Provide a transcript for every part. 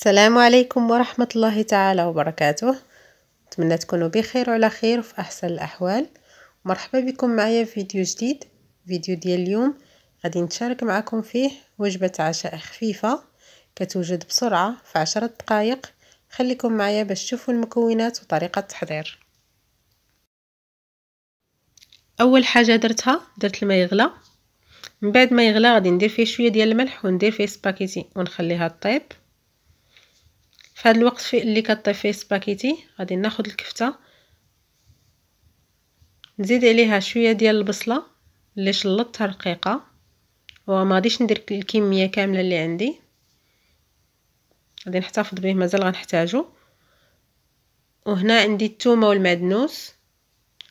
السلام عليكم ورحمة الله تعالى وبركاته أتمنى تكونوا بخير وعلى خير وفي أحسن الأحوال مرحبا بكم معايا في فيديو جديد فيديو ديال اليوم غادي نتشارك معكم فيه وجبة عشاء خفيفة كتوجد بسرعة في عشرة دقائق خليكم معايا باش تشوفوا المكونات وطريقة التحضير أول حاجة درتها درت الماء يغلى من بعد ما يغلى غادي ندير فيه شوية ديال الملح وندير فيه سباكيتي ونخليها طيب في هذا الوقت في اللي كطيب فيه سباكيتي غادي ناخذ الكفته نزيد عليها شويه ديال البصله اللي شلطتها رقيقه وما غاديش ندير الكميه كامله اللي عندي غادي نحتفظ به مازال غنحتاجو وهنا عندي الثومه والمعدنوس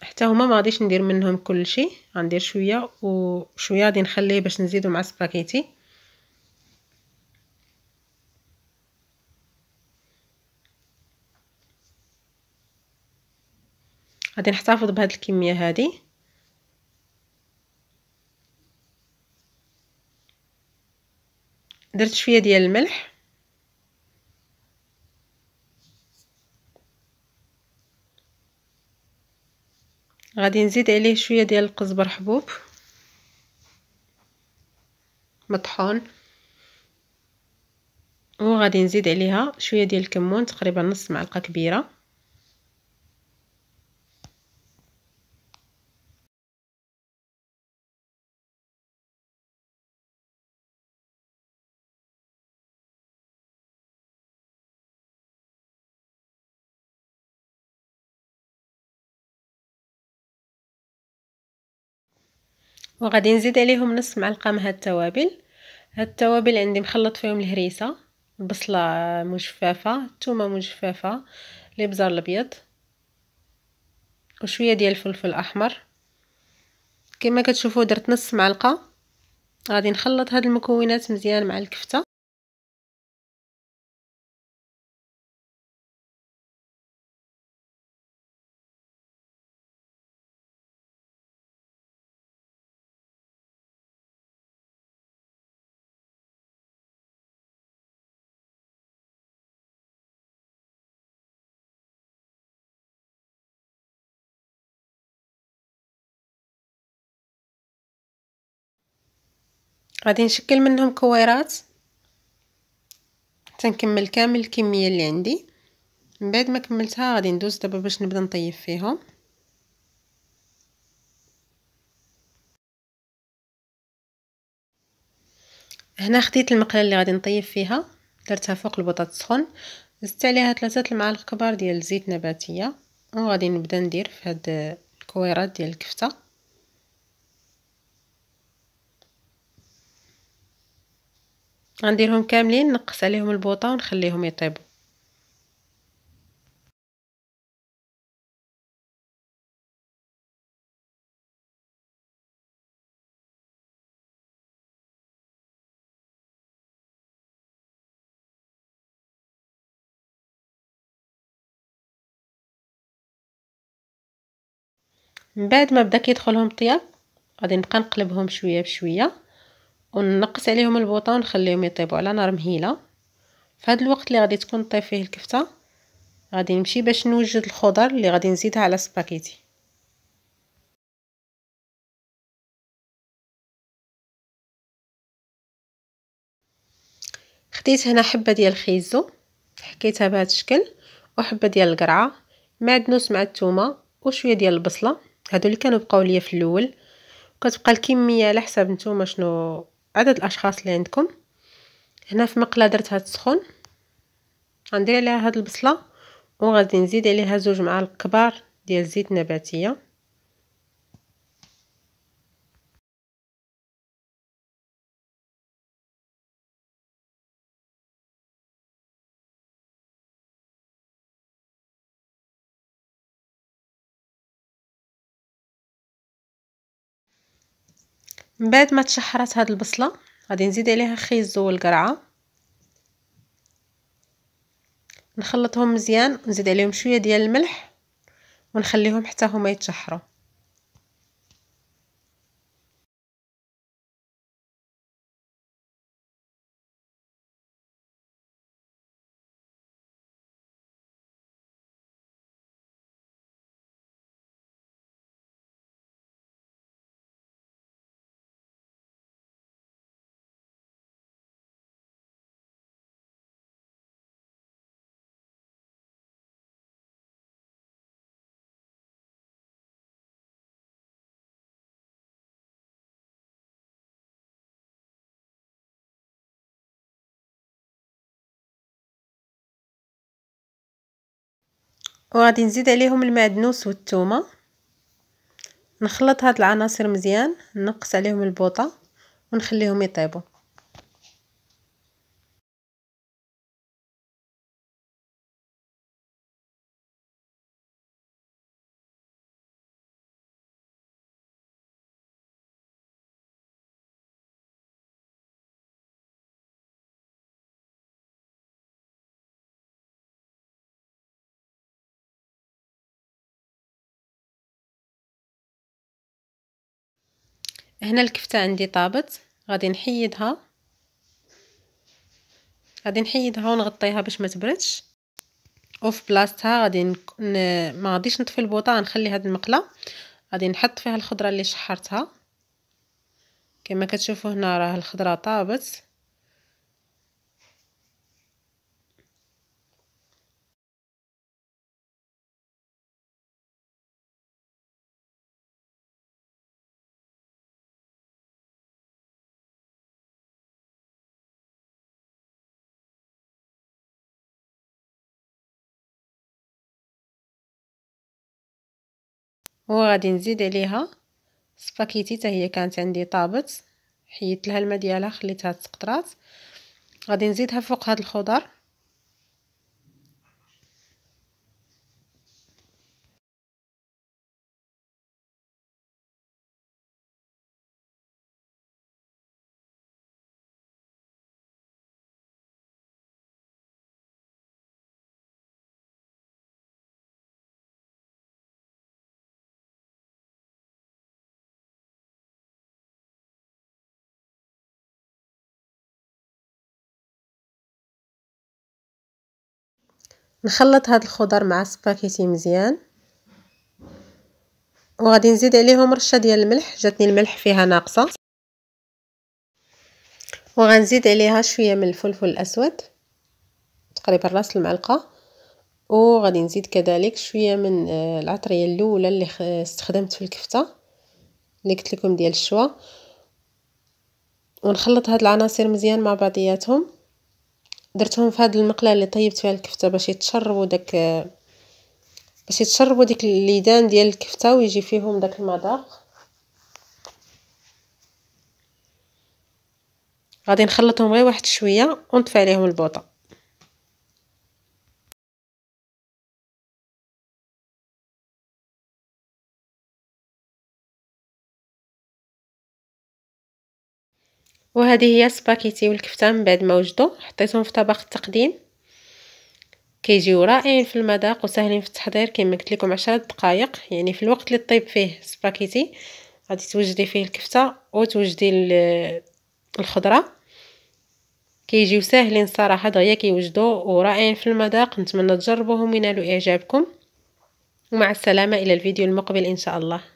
حتى هما ما غاديش ندير منهم كلشي غندير شويه وشويه غادي نخليه باش نزيدو مع سباكيتي غادي نحتفظ بهاد الكميه هادي درت شويه ديال الملح غادي نزيد عليه شويه ديال القزبر حبوب مطحون وغادي نزيد عليها شويه ديال الكمون تقريبا نص معلقه كبيره وغادي نزيد عليهم نص معلقه من هاد التوابل هاد التوابل عندي مخلط فيهم الهريسه البصله مجففه الثومه مجففه الابزار الابيض وشويه ديال الفلفل الاحمر كما كتشوفوا درت نص معلقه غادي نخلط هاد المكونات مزيان مع الكفته غادي نشكل منهم كويرات تنكمل كامل الكميه اللي عندي من بعد ما كملتها غادي ندوز دابا باش نبدا نطيب فيهم هنا خديت المقله اللي غادي نطيب فيها درتها فوق البوطاط السخون زدت عليها ثلاثة المعالق كبار ديال الزيت نباتيه وغادي نبدا ندير في هاد الكويرات ديال الكفته غنديرهم كاملين نقص عليهم البوطه ونخليهم يطيبوا من بعد ما بدا كيدخلهم طياب غادي نبقى نقلبهم شويه بشويه وننقص عليهم البوطه ونخليهم يطيبوا على نار مهيله في هذا الوقت اللي غادي تكون طيب فيه الكفته غادي نمشي باش نوجد الخضر اللي غادي نزيدها على السباكيتي خديت هنا حبه ديال الخيزو حكيتها بهذا الشكل وحبه ديال القرعه معدنوس مع الثومه وشويه ديال البصله هادو اللي كانوا بقاو ليا في الاول كتبقى الكميه على حساب نتوما شنو عدد الاشخاص اللي عندكم هنا في مقله درتها تسخن غندير عليها هاد البصله وغادي نزيد عليها زوج معالق كبار ديال الزيت النباتيه من بعد ما تشحرات هاد البصله غادي نزيد عليها خيزو والقرعه نخلطهم مزيان ونزيد عليهم شويه ديال الملح ونخليهم حتى هما يتشحروا وغادي نزيد عليهم المعدنوس والثومه نخلط هاد العناصر مزيان نقص عليهم البوطه ونخليهم يطيبوا هنا الكفتة عندي طابت غادي نحيدها غادي نحيدها ونغطيها باش ما تبردش وفي بلاصتها غادي ن... ما غاديش نطفي البوطه غنخلي هاد المقله غادي نحط فيها الخضره اللي شحرتها كما كتشوفوا هنا راه الخضره طابت وغادي نزيد عليها سباكيتي تاهي كانت عندي طابت حيدت لها الماء ديالها خليتها تقطرات غادي نزيدها فوق هاد الخضر نخلط هاد الخضر مع السباكيتي مزيان وغادي نزيد عليهم رشه ديال الملح جاتني الملح فيها ناقصه وغنزيد عليها شويه من الفلفل الاسود تقريبا راس المعلقه وغادي نزيد كذلك شويه من آه، العطريه الاولى اللي استخدمت في الكفته اللي قلت لكم ديال الشوا ونخلط هاد العناصر مزيان مع بعضياتهم درتهم في هاد المقله اللي طيبت فيها الكفته باش يتشربوا داك باش يتشربوا ديك الليدان ديال الكفته ويجي فيهم داك المذاق غادي نخلطهم غير واحد شويه ونطفي عليهم البوطه وهذه هي السباكيتي والكفته من بعد ما وجدوا حطيتهم في طبق التقديم كيجيو رائعين في المذاق وسهلين في التحضير كما قلت لكم 10 دقائق يعني في الوقت اللي طيب فيه السباكيتي غادي توجدي فيه الكفته وتوجدي الخضره كيجيو ساهلين الصراحه دغيا كيوجدوا ورائعين في المذاق نتمنى تجربوهم وينالوا اعجابكم ومع السلامه الى الفيديو المقبل ان شاء الله